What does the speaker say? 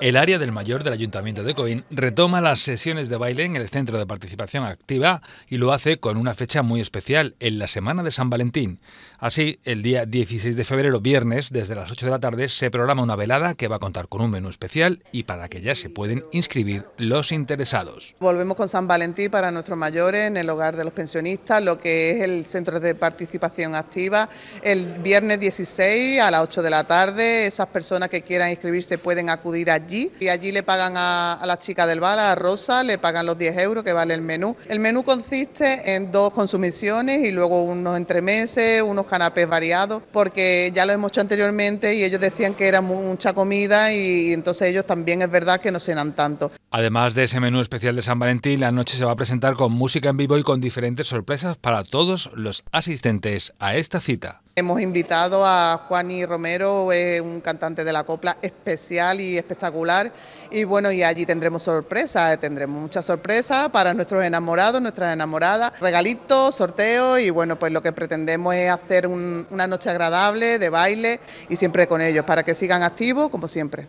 El área del mayor del Ayuntamiento de Coín retoma las sesiones de baile en el Centro de Participación Activa y lo hace con una fecha muy especial, en la Semana de San Valentín. Así, el día 16 de febrero, viernes, desde las 8 de la tarde, se programa una velada que va a contar con un menú especial y para que ya se pueden inscribir los interesados. Volvemos con San Valentín para nuestros mayores en el hogar de los pensionistas, lo que es el Centro de Participación Activa. El viernes 16 a las 8 de la tarde, esas personas que quieran inscribirse pueden acudir allí y allí le pagan a, las chicas del bar, a Rosa, le pagan los 10 euros que vale el menú. El menú consiste en dos consumiciones y luego unos entremeses, unos canapés variados, porque ya lo hemos hecho anteriormente y ellos decían que era mucha comida y entonces ellos también es verdad que no cenan tanto. Además de ese menú especial de San Valentín, la noche se va a presentar con música en vivo y con diferentes sorpresas para todos los asistentes a esta cita. Hemos invitado a Juani Romero, un cantante de la copla especial y espectacular. Y bueno, y allí tendremos sorpresas, eh, tendremos muchas sorpresas para nuestros enamorados, nuestras enamoradas, regalitos, sorteos y bueno, pues lo que pretendemos es hacer una noche agradable de baile y siempre con ellos, para que sigan activos como siempre.